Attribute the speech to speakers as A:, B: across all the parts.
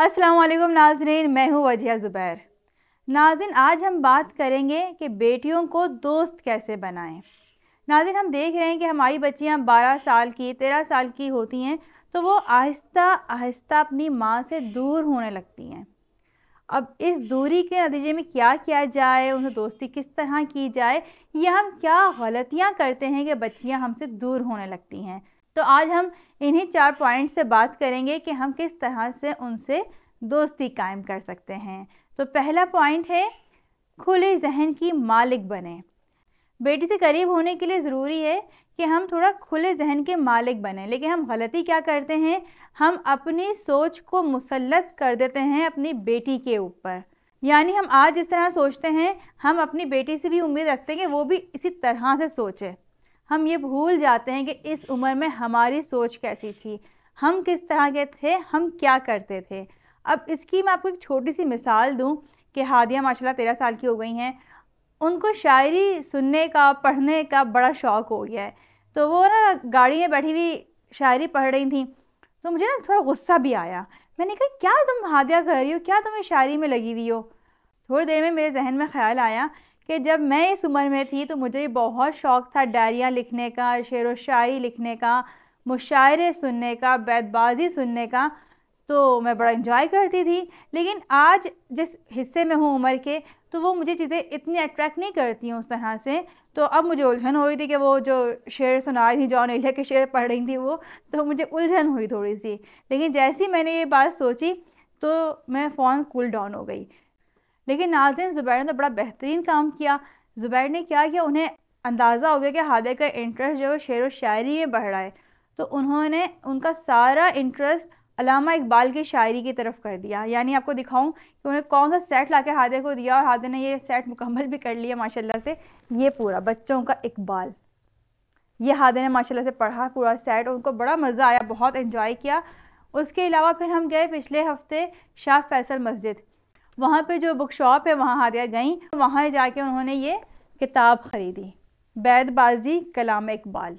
A: अस्सलाम वालेकुम नाजरीन मैं हूँ वजिया ज़ुबैर नाजिन आज हम बात करेंगे कि बेटियों को दोस्त कैसे बनाएं नाजिन हम देख रहे हैं कि हमारी बच्चियाँ 12 साल की 13 साल की होती हैं तो वो आहिस्ता आहिस्ता अपनी माँ से दूर होने लगती हैं अब इस दूरी के नतीजे में क्या किया जाए उन्हें दोस्ती किस तरह की जाए या हम क्या गलतियाँ करते हैं कि बच्चियाँ हमसे दूर होने लगती हैं तो आज हम इन्हीं चार पॉइंट से बात करेंगे कि हम किस तरह से उनसे दोस्ती कायम कर सकते हैं तो पहला पॉइंट है खुले जहन की मालिक बने बेटी से करीब होने के लिए ज़रूरी है कि हम थोड़ा खुले जहन के मालिक बने लेकिन हम गलती क्या करते हैं हम अपनी सोच को मुसलत कर देते हैं अपनी बेटी के ऊपर यानी हम आज इस तरह सोचते हैं हम अपनी बेटी से भी उम्मीद रखते हैं कि वो भी इसी तरह से सोचे हम ये भूल जाते हैं कि इस उम्र में हमारी सोच कैसी थी हम किस तरह के थे हम क्या करते थे अब इसकी मैं आपको एक छोटी सी मिसाल दूं कि हादिया माशाल्लाह तेरह साल की हो गई हैं उनको शायरी सुनने का पढ़ने का बड़ा शौक़ हो गया है तो वो ना गाड़ी में बैठी हुई शायरी पढ़ रही थी तो मुझे ना थोड़ा गुस्सा भी आया मैंने कहा क्या तुम हादिया कर रही हो क्या तुम्हें शायरी में लगी हुई हो थोड़ी देर में मेरे जहन में ख्याल आया कि जब मैं इस उम्र में थी तो मुझे बहुत शौक़ था डायरियाँ लिखने का शेर व शायरी लिखने का मुशायरे सुनने का बैतबाजी सुनने का तो मैं बड़ा इन्जॉय करती थी लेकिन आज जिस हिस्से में हूँ उम्र के तो वो मुझे चीज़ें इतनी अट्रैक्ट नहीं करती हूँ उस तरह से तो अब मुझे उलझन हो रही थी कि वो जो शेर सुना रही थी जॉन एलिया के शेर पढ़ रही थी वो तो मुझे उलझन हुई थोड़ी सी लेकिन जैसे ही मैंने ये बात सोची तो मैं फ़ोन कूल डाउन हो गई लेकिन नाजिन ज़ुबैर ने तो बड़ा बेहतरीन काम किया ज़ुबैर ने क्या किया उन्हें अंदाज़ा हो गया कि हादिर का इंटरेस्ट जो है शेर व शायरी में बढ़ रहा है तो उन्होंने उनका सारा इंटरेस्ट अलामा इकबाल की शायरी की तरफ कर दिया यानी आपको दिखाऊं कि उन्हें कौन सा सेट ला के हादे को दिया और हादे ने ये सेट मुकम्मल भी कर लिया माशाल्लाह से ये पूरा बच्चों का इकबाल ये हादे ने माशाल्लाह से पढ़ा पूरा सेट उनको बड़ा मज़ा आया बहुत इन्जॉय किया उसके अलावा फिर हम गए पिछले हफ्ते शाह फैसल मस्जिद वहाँ पे जो बुक शॉप है वहाँ हादिया गई वहाँ जाके उन्होंने ये किताब ख़रीदी बैदबाजी कलाम इकबाल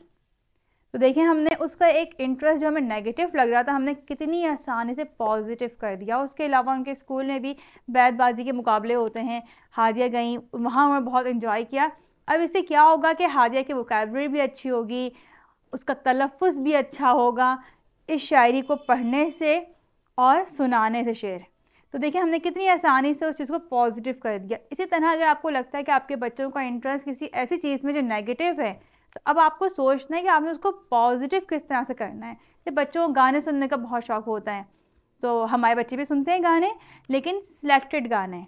A: तो देखिए हमने उसका एक इंटरेस्ट जो हमें नेगेटिव लग रहा था हमने कितनी आसानी से पॉजिटिव कर दिया उसके अलावा उनके स्कूल में भी बैदबाजी के मुकाबले होते हैं हादिया गई वहाँ उन्होंने बहुत इन्जॉय किया अब इससे क्या होगा कि हादिया की वोकेबलरी भी अच्छी होगी उसका तलफ़ भी अच्छा होगा इस शायरी को पढ़ने से और सुनाने से शेर तो देखिए हमने कितनी आसानी से उस चीज़ को पॉजिटिव कर दिया इसी तरह अगर आपको लगता है कि आपके बच्चों का इंटरेस्ट किसी ऐसी चीज़ में जो नेगेटिव है तो अब आपको सोचना है कि आपने उसको पॉजिटिव किस तरह से करना है जैसे बच्चों को गाने सुनने का बहुत शौक होता है तो हमारे बच्चे भी सुनते हैं गाने लेकिन सिलेक्टेड गाने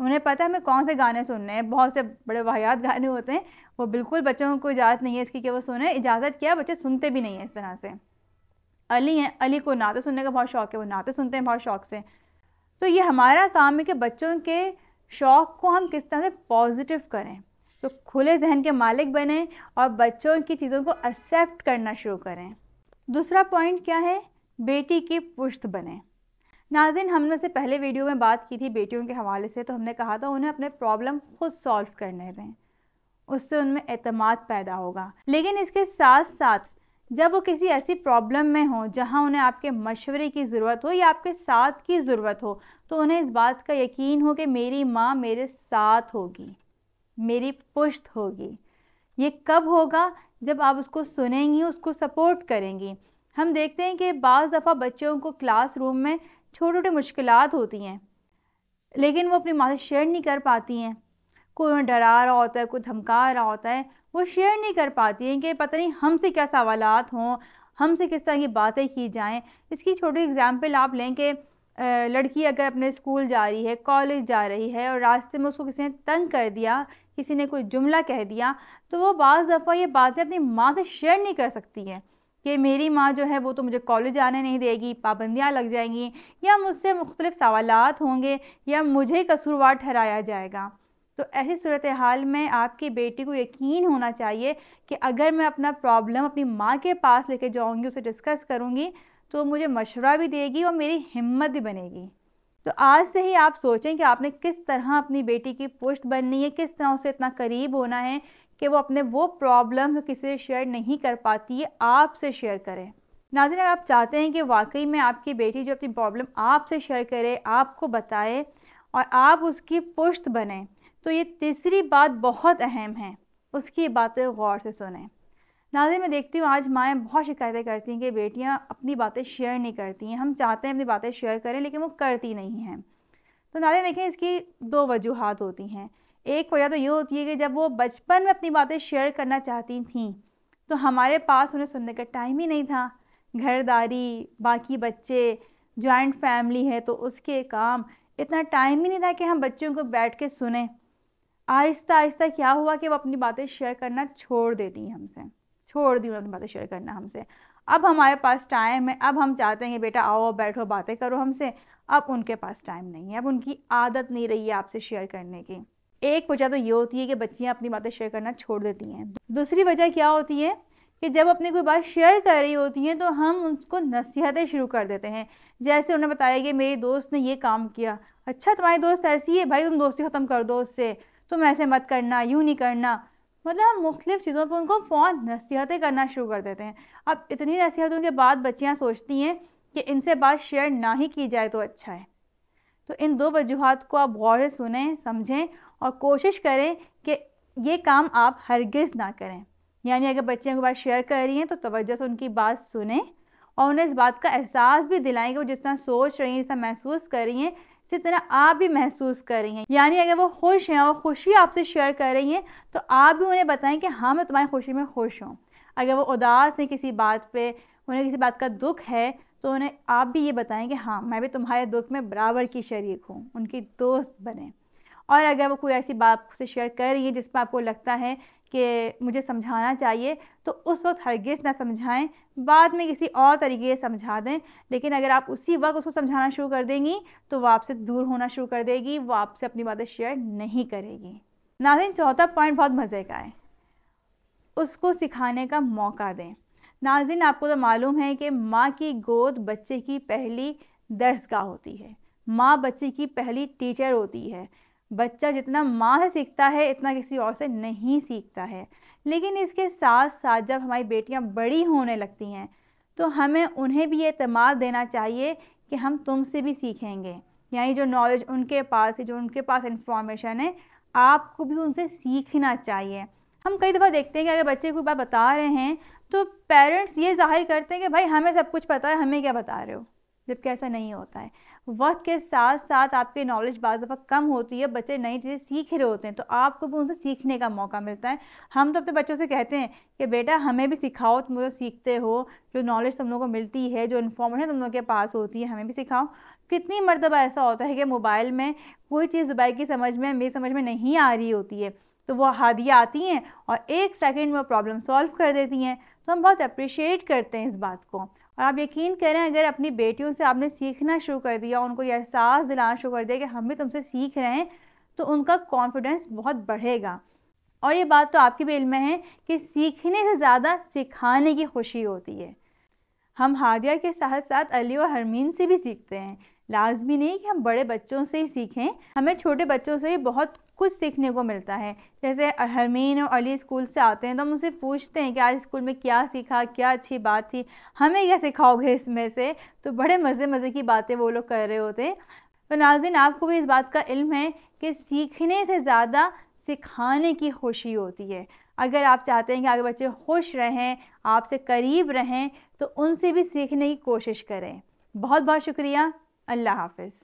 A: उन्हें पता है हमें कौन से गाने सुनने हैं बहुत से बड़े वाहियात गाने होते हैं वो बिल्कुल बच्चों को इजाज़त नहीं है इसकी कि वो सुने इजाज़त क्या बच्चे सुनते भी नहीं हैं इस तरह से अली हैं अली को नाते सुनने का बहुत शौक है वो नाते सुनते हैं बहुत शौक से तो ये हमारा काम है कि बच्चों के शौक़ को हम किस तरह से पॉजिटिव करें तो खुले जहन के मालिक बने और बच्चों की चीज़ों को एक्सेप्ट करना शुरू करें दूसरा पॉइंट क्या है बेटी की पुश्त बने नाजिन हमने से पहले वीडियो में बात की थी बेटियों के हवाले से तो हमने कहा था उन्हें अपने प्रॉब्लम खुद सॉल्व करने दें उससे उनमें अतमाद पैदा होगा लेकिन इसके साथ साथ जब वो किसी ऐसी प्रॉब्लम में हो जहां उन्हें आपके मशवरे की ज़रूरत हो या आपके साथ की ज़रूरत हो तो उन्हें इस बात का यकीन हो कि मेरी माँ मेरे साथ होगी मेरी पुश्त होगी ये कब होगा जब आप उसको सुनेंगी उसको सपोर्ट करेंगी हम देखते हैं कि बज़ दफ़ा बच्चों को क्लास रूम में छोटी छोटी मुश्किल होती हैं लेकिन वो अपनी माँ से शेयर नहीं कर पाती हैं कोई उन्हें डरा रहा होता है कोई धमका रहा होता है वो शेयर नहीं कर पाती हैं कि पता नहीं हमसे क्या सवाल हों हमसे किस तरह की बातें की जाएं इसकी छोटी एग्जांपल आप लें कि लड़की अगर अपने स्कूल जा रही है कॉलेज जा रही है और रास्ते में उसको किसी ने तंग कर दिया किसी ने कोई जुमला कह दिया तो वो बज़ दफ़ा ये बातें अपनी माँ से शेयर नहीं कर सकती हैं कि मेरी माँ जो है वो तो मुझे कॉलेज आने नहीं देगी पाबंदियाँ लग जाएंगी या मुझसे मुख्तलिफ़ सवाल होंगे या मुझे कसूरवार ठहराया जाएगा तो ऐसी सूरत हाल में आपकी बेटी को यकीन होना चाहिए कि अगर मैं अपना प्रॉब्लम अपनी माँ के पास लेके जाऊँगी उसे डिस्कस करूँगी तो मुझे मशवरा भी देगी और मेरी हिम्मत भी बनेगी तो आज से ही आप सोचें कि आपने किस तरह अपनी बेटी की पुष्ट बननी है किस तरह उसे इतना करीब होना है कि वो अपने वो प्रॉब्लम किसी से शेयर नहीं कर पाती है आपसे शेयर करें नाजिन अगर आप चाहते हैं कि वाकई में आपकी बेटी जो अपनी प्रॉब्लम आपसे शेयर करे आपको बताए और आप उसकी पुष्ट बने तो ये तीसरी बात बहुत अहम है उसकी बातें गौर से सुने नाजी मैं देखती हूँ आज माएँ बहुत शिकायतें करती हैं कि बेटियाँ अपनी बातें शेयर नहीं करती हैं हम चाहते हैं अपनी बातें शेयर करें लेकिन वो करती नहीं हैं तो नाजी देखें इसकी दो वजूहत होती हैं एक वजह तो ये होती है कि जब वो बचपन में अपनी बातें शेयर करना चाहती थी तो हमारे पास उन्हें सुनने का टाइम ही नहीं था घरदारी बाकी बच्चे जॉइंट फैमिली है तो उसके काम इतना टाइम ही नहीं था कि हम बच्चों को बैठ के सुने आहिस्ता आहिस्ता क्या हुआ कि वो अपनी बातें शेयर करना छोड़ देती हैं हमसे छोड़ दी उन्होंने बातें शेयर करना हमसे अब हमारे पास टाइम है अब हम चाहते हैं बेटा आओ बैठो बातें करो हमसे अब उनके पास टाइम नहीं है अब उनकी आदत नहीं रही है आपसे शेयर करने की एक वजह तो ये होती है कि बच्चियाँ अपनी बातें शेयर करना छोड़ देती हैं दूसरी वजह क्या होती है कि जब अपनी कोई बात शेयर कर रही होती हैं तो हम उसको नसीहतें शुरू कर देते हैं जैसे उन्हें बताया कि मेरी दोस्त ने ये काम किया अच्छा तुम्हारी दोस्त ऐसी है भाई तुम दोस्ती ख़त्म कर दो उससे तुम ऐसे मत करना यूँ नहीं करना मतलब हम मुख्तु चीज़ों पर उनको फ़ौन नसीहतें करना शुरू कर देते हैं अब इतनी नसीहतों के बाद बच्चियाँ सोचती हैं कि इनसे बात शेयर ना ही की जाए तो अच्छा है तो इन दो वजूहत को आप गौर सुने समझें और कोशिश करें कि ये काम आप हरगिज़ ना करें यानी अगर बच्चियों के बात शेयर कर रही हैं तो तवज्जो से उनकी बात सुने और उन्हें इस बात का एहसास भी दिलाएं कि वो जिस तरह सोच रही हैं जिस तरह महसूस कर रही हैं इसी तरह आप भी महसूस कर रही हैं यानी अगर वो खुश हैं और खुशी आपसे शेयर कर रही हैं तो आप भी उन्हें बताएं कि हाँ मैं तुम्हारी खुशी में खुश हूँ अगर वो उदास हैं किसी बात पे उन्हें किसी बात का दुख है तो उन्हें आप भी ये बताएं कि हाँ मैं भी तुम्हारे दुख में बराबर की शरीक हूँ उनकी दोस्त बने और अगर वो कोई ऐसी बात आपसे शेयर कर रही है जिस पर आपको लगता है कि मुझे समझाना चाहिए तो उस वक्त हरगिज़ ना समझाएं बाद में किसी और तरीके से समझा दें लेकिन अगर आप उसी वक्त उसको समझाना शुरू कर देंगी तो वो आपसे दूर होना शुरू कर देगी वो आपसे अपनी बातें शेयर नहीं करेगी नाजिन चौथा पॉइंट बहुत मज़े का है उसको सिखाने का मौका दें नाजिन आपको तो मालूम है कि माँ की गोद बच्चे की पहली का होती है माँ बच्चे की पहली टीचर होती है बच्चा जितना माँ से सीखता है इतना किसी और से नहीं सीखता है लेकिन इसके साथ साथ जब हमारी बेटियाँ बड़ी होने लगती हैं तो हमें उन्हें भी ये देना चाहिए कि हम तुमसे भी सीखेंगे यानी जो नॉलेज उनके पास है जो उनके पास इंफॉर्मेशन है आपको भी उनसे सीखना चाहिए हम कई दफ़ा देखते हैं कि अगर बच्चे कोई बात बता रहे हैं तो पेरेंट्स ये जाहिर करते हैं कि भाई हमें सब कुछ पता है हमें क्या बता रहे हो जबकि ऐसा नहीं होता है वक्त के साथ साथ आपके नॉलेज बाज़ दफ़ा कम होती है बच्चे नई चीज़ें सीख रहे होते हैं तो आपको भी उनसे सीखने का मौका मिलता है हम तो अपने बच्चों से कहते हैं कि बेटा हमें भी सिखाओ तुम लोग सीखते हो जो नॉलेज तुम लोग को मिलती है जो इन्फॉर्मेशन तुम लोग के पास होती है हमें भी सिखाओ कितनी मरतबा ऐसा होता है कि मोबाइल में कोई चीज़ दुबई की समझ में मेरी समझ में नहीं आ रही होती है तो वो हादियाँ आती हैं और एक सेकेंड में प्रॉब्लम सॉल्व कर देती हैं तो हम बहुत अप्रिशिएट करते हैं इस बात को और आप यकीन करें अगर अपनी बेटियों से आपने सीखना शुरू कर दिया उनको यह एहसास दिलाना शुरू कर दिया कि हम भी तुमसे सीख रहे हैं तो उनका कॉन्फिडेंस बहुत बढ़ेगा और ये बात तो आपके भी इल्म है कि सीखने से ज़्यादा सिखाने की खुशी होती है हम हादिया के साथ साथ अली और हरमीन से भी सीखते हैं लाजमी नहीं कि हम बड़े बच्चों से ही सीखें हमें छोटे बच्चों से ही बहुत कुछ सीखने को मिलता है जैसे हरमीन और अली स्कूल से आते हैं तो हम उनसे पूछते हैं कि आज स्कूल में क्या सीखा क्या अच्छी बात थी हमें क्या सिखाओगे इसमें से तो बड़े मज़े मज़े की बातें वो लोग कर रहे होते हैं तो नाजिन आपको भी इस बात का इल्म है कि सीखने से ज़्यादा सिखाने की खुशी होती है अगर आप चाहते हैं कि आपके बच्चे खुश रहें आपसे करीब रहें तो उनसे भी सीखने की कोशिश करें बहुत बहुत शुक्रिया अल्लाह हाफिज़